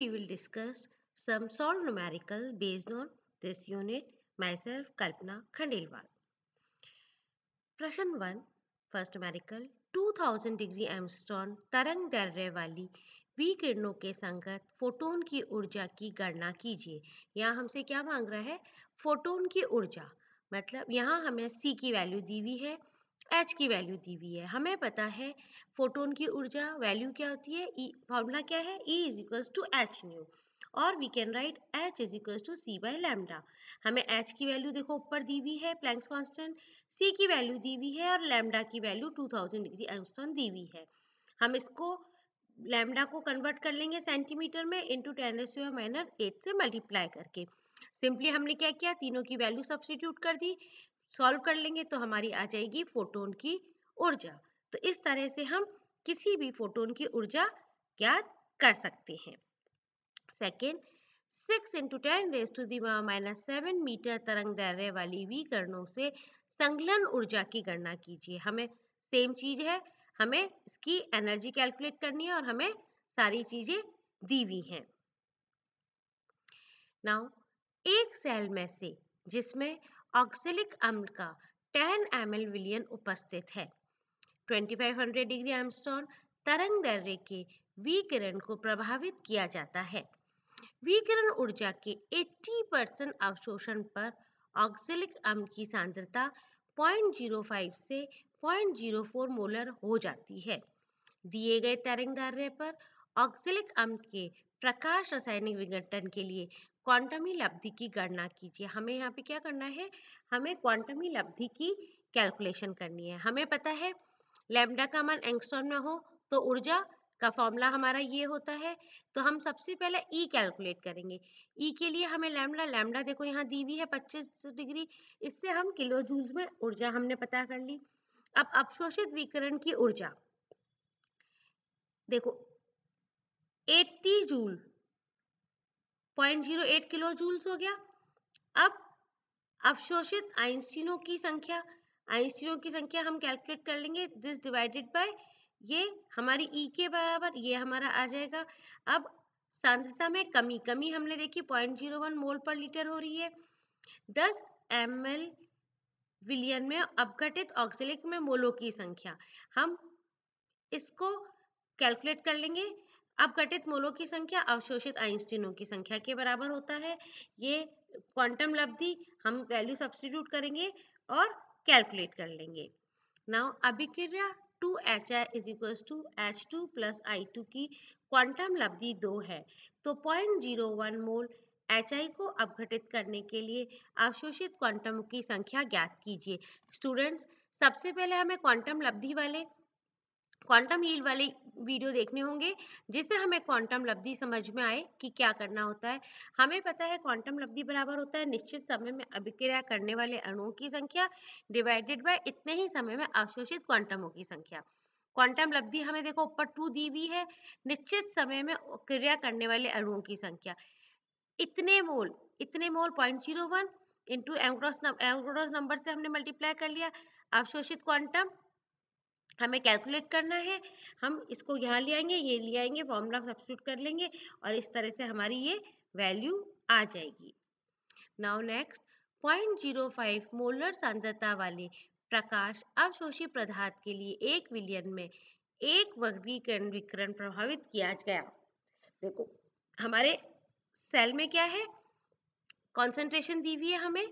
we will discuss some solved numerical based on this unit. Myself, Kalpana Khandelwal. प्रश्न one first numerical 2000 degree angstrom तरंग दैर्य वाली we किरणों के संगत फोटोन की ऊर्जा की गणना कीजिए यहाँ हमसे क्या मांग रहा है फोटोन की ऊर्जा मतलब यहाँ हमें सी की वैल्यू दी हुई है एच की वैल्यू दी हुई है हमें पता है फोटोन की ऊर्जा वैल्यू क्या होती है ई e फॉर्मूला क्या है E is equals to H nu और we can write H is equals to C by lambda हमें एच की वैल्यू देखो ऊपर दी हुई है प्लैंक्स कांस्टेंट सी की वैल्यू दी हुई है और लैमडा की वैल्यू थाउजेंड डिग्री एंगस्टॉन दी हुई है हम इसको लैमडा को कन्वर्ट कर लेंगे सेंटीमीटर में into ten S minus eight से मल्टीप्लाई करके सिंपली हमने क्या किया तीनों की वैल्यू सब्सटीट्यूट कर दी सॉल्व कर लेंगे तो हमारी आ जाएगी फोटोन की ऊर्जा तो इस तरह से हम किसी भी फोटोन की ऊर्जा ज्ञात कर सकते हैं second six into ten raise to the minus seven metre तरंग दैर्य वाली वी करणों से संगलन ऊर्जा की गणना कीजिए हमें सेम चीज़ है हमें इसकी एनर्जी कैलकुलेट करनी है और हमें सारी चीज़ें दी हुई हैं नाउ एक सेल में से जिसमें ऑक्सिलिक अम्ल का 10 एम विलियन उपस्थित है 2500 डिग्री एमस्टोन तरंग दर्रे के विकिरण को प्रभावित किया जाता है विकिरण ऊर्जा के 80 परसेंट अवशोषण पर ऑक्सिलिक अम्ल की सांद्रता 0.05 से 0.04 मोलर हो जाती है दिए गए तरंग दर्रे पर ऑक्सिलिक अम्ल के प्रकाश रासायनिक विघटन के लिए क्वांटमी लब्धि की गणना कीजिए हमें यहाँ पे क्या करना है हमें क्वांटमी लब्धि की कैलकुलेशन करनी है हमें पता है लैम्डा का मान एंगस्ट्रॉम में हो तो ऊर्जा का फॉर्मूला हमारा ये होता है तो हम सबसे पहले ई e कैलकुलेट करेंगे ई e के लिए हमें लैम्डा लैम्डा देखो यहाँ दी हुई है 25 डिग्री इससे हम किलो जूल्स में ऊर्जा हमने पता कर ली अब अवशोषित विकरण की ऊर्जा देखो eighty joule point zero eight kilo joules हो गया अब अवशोषित आइंस्टीनों की संख्या आइंस्टीनों की संख्या हम कैलकुलेट कर लेंगे दिस डिवाइडेड बाय ये हमारी ई e के बराबर ये हमारा आ जाएगा अब सांद्रता में कमी कमी हमने देखी पॉइंट जीरो वन मोल पर लीटर हो रही है दस एम एल विलियन में अपघटित ऑक्सीलिक में मोलों की संख्या हम इसको कैलकुलेट कर लेंगे अब घटित मोलों की संख्या अवशोषित आइंस्टीनों की संख्या के बराबर होता है ये क्वांटम लब्धि हम वैल्यू सब्सटीट्यूट करेंगे और कैलकुलेट कर लेंगे नाउ अभिक्रिया two H I is equal to H two plus I two की क्वांटम लब्धि दो है तो point zero one mole H I को अपघटित करने के लिए अवशोषित क्वांटम की संख्या ज्ञात कीजिए स्टूडेंट्स सबसे पहले हमें क्वांटम लब्धि वाले क्वांटम नील वाले वीडियो देखने होंगे जिससे हमें क्वांटम लब्धि समझ में आए कि क्या करना होता है हमें पता है क्वांटम लब्धि बराबर होता है निश्चित समय में अभिक्रिया करने वाले अणुओं की संख्या डिवाइडेड बाय इतने ही समय में अवशोषित क्वांटमों की संख्या क्वांटम लब्धि हमें देखो ऊपर टू दी हुई है निश्चित समय में क्रिया करने वाले अणुओं की संख्या इतने मोल इतने mole point zero one into एमक्रॉस नंबर से हमने मल्टीप्लाई कर लिया अवशोषित क्वांटम हमें कैलकुलेट करना है हम इसको यहाँ ले आएंगे ये ले आएंगे फॉर्मूला सब्सिट्यूट कर लेंगे और इस तरह से हमारी ये वैल्यू आ जाएगी now next point zero five molar सांद्रता वाले प्रकाश अवशोषी पदार्थ के लिए एक विलियन में एक वर्गीकरण विकरण प्रभावित किया गया देखो हमारे सेल में क्या है कॉन्सेंट्रेशन दी हुई है हमें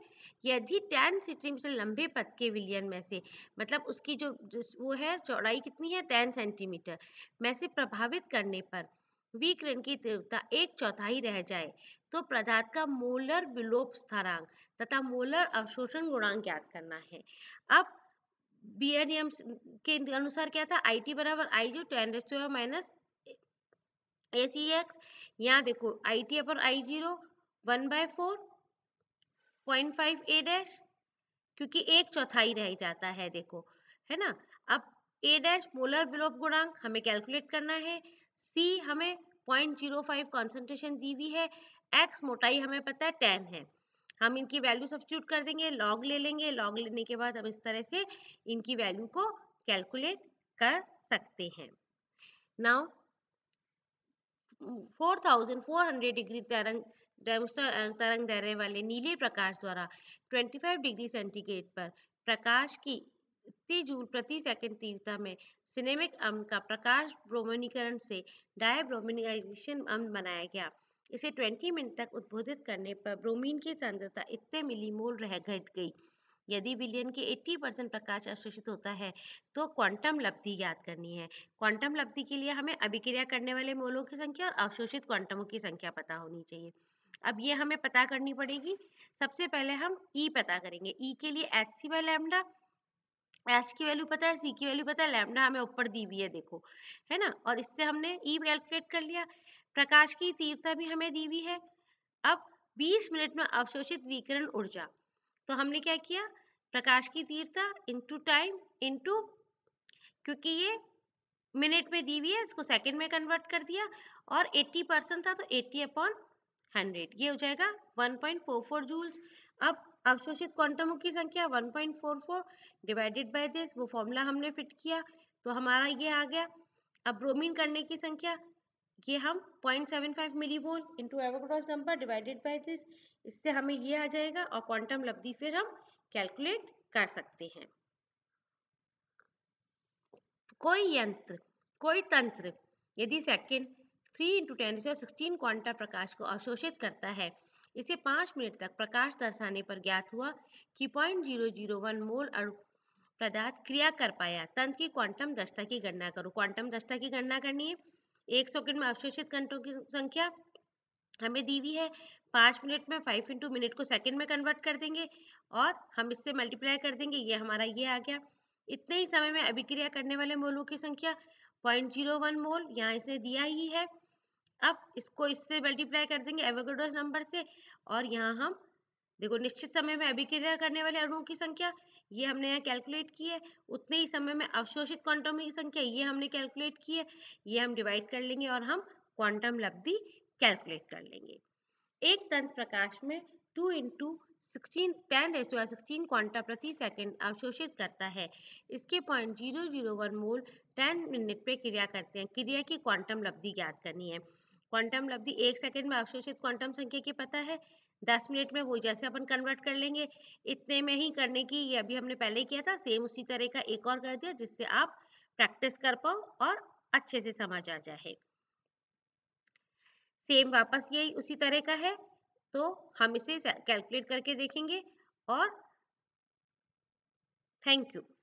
यदि टेन सेंटीमीटर लंबे पथ के विलयन में से मतलब उसकी जो वो है चौड़ाई कितनी है टेन सेंटीमीटर में से प्रभावित करने पर विकिरण की तीव्रता एक चौथाई रह जाए तो पदार्थ का मोलर विलोप स्थरांक तथा मोलर अवशोषण गुणांक ज्ञात करना है अब बी एन एम के अनुसार क्या था आई टी बराबर आई जो ten raised minus A C X यहाँ देखो I T upper I zero one by four point five A dash क्योंकि एक चौथाई रह जाता है देखो है ना अब ए डैश मोलर विलोप गुणांक हमें कैलकुलेट करना है सी हमें पॉइंट जीरो फाइव कॉन्सेंट्रेशन दी हुई है एक्स मोटाई हमें पता है टेन है हम इनकी वैल्यू सब्सिट्यूट कर देंगे लॉग ले लेंगे लॉग लेने के बाद हम इस तरह से इनकी वैल्यू को कैलकुलेट कर सकते हैं नाउ 4400 डिग्री तरंग तरंग दैर्य वाले नीले प्रकाश द्वारा 25 डिग्री सेंटीग्रेड पर प्रकाश की इतनी जूल प्रति सेकंड तीव्रता में सिनेमिक अम्ल का प्रकाश ब्रोमनीकरण से डायब्रोमिनाइजेशन अम्ल बनाया गया इसे 20 मिनट तक उद्बोधित करने पर ब्रोमीन की सांद्रता इतने मिलीमोल रह घट गई यदि विलयन के 80 परसेंट प्रकाश अवशोषित होता है तो क्वांटम लब्धि याद करनी है क्वांटम लब्धि के लिए हमें अभिक्रिया करने वाले मोलों की संख्या और अवशोषित क्वांटमों की संख्या पता होनी चाहिए अब ये हमें पता करनी पड़ेगी सबसे पहले हम ई e पता करेंगे ई e के लिए एच सी बाय एच की वैल्यू पता है सी की वैल्यू पता है लैमडा हमें ऊपर दी हुई है देखो है ना और इससे हमने ई e कैलकुलेट कर लिया प्रकाश की तीव्रता भी हमें दी हुई है अब 20 मिनट में अवशोषित विकिरण ऊर्जा तो हमने क्या किया प्रकाश की तीव्रता इंटू टाइम इंटू क्योंकि ये मिनट में दी हुई है इसको सेकंड में कन्वर्ट कर दिया और 80 परसेंट था तो 80 अपॉन 100 ये हो जाएगा 1.44 जूल्स अब अवशोषित क्वांटमों की संख्या 1.44 डिवाइडेड बाय दिस वो फॉर्मूला हमने फिट किया तो हमारा ये आ गया अब ब्रोमीन करने की संख्या ये हम 0.75 millimole into Avogadro's number divided by this इससे हमें ये आ जाएगा और क्वांटम लब्धि फिर हम कैलकुलेट कर सकते हैं कोई यंत्र कोई तंत्र यदि second three into ten sixteen quanta प्रकाश को अवशोषित करता है इसे पाँच मिनट तक प्रकाश दर्शाने पर ज्ञात हुआ कि point zero zero one mole अणु पदार्थ क्रिया कर पाया तंत्र की क्वांटम दशा की गणना करो क्वांटम दशा की गणना करनी है एक सेकेंड में अवशोषित कंटों की संख्या हमें दी हुई है पाँच मिनट में फाइव इंटू मिनट को सेकंड में कन्वर्ट कर देंगे और हम इससे मल्टीप्लाई कर देंगे ये हमारा ये आ गया इतने ही समय में अभिक्रिया करने वाले मोलों की संख्या पॉइंट जीरो वन मोल यहाँ इसने दिया ही है अब इसको इससे मल्टीप्लाई कर देंगे एवोगेड्रोस नंबर से और यहाँ हम देखो निश्चित समय में अभिक्रिया करने वाले अणुओं की संख्या ये हमने यहाँ कैलकुलेट की है उतने ही समय में अवशोषित क्वांटम की संख्या ये हमने कैलकुलेट की है ये हम डिवाइड कर लेंगे और हम क्वांटम लब्धि कैलकुलेट कर लेंगे एक तंत्र प्रकाश में two into sixteen ten raise to sixteen quanta प्रति सेकंड अवशोषित करता है इसके point zero zero one mole ten minute पे क्रिया करते हैं क्रिया की क्वांटम लब्धि ज्ञात करनी है क्वांटम लब्धि एक सेकंड में अवशोषित क्वांटम संख्या की पता है दस मिनट में वो जैसे अपन कन्वर्ट कर लेंगे इतने में ही करने की ये अभी हमने पहले ही किया था सेम उसी तरह का एक और कर दिया जिससे आप प्रैक्टिस कर पाओ और अच्छे से समझ आ जाए सेम वापस यही उसी तरह का है तो हम इसे कैलकुलेट करके देखेंगे और थैंक यू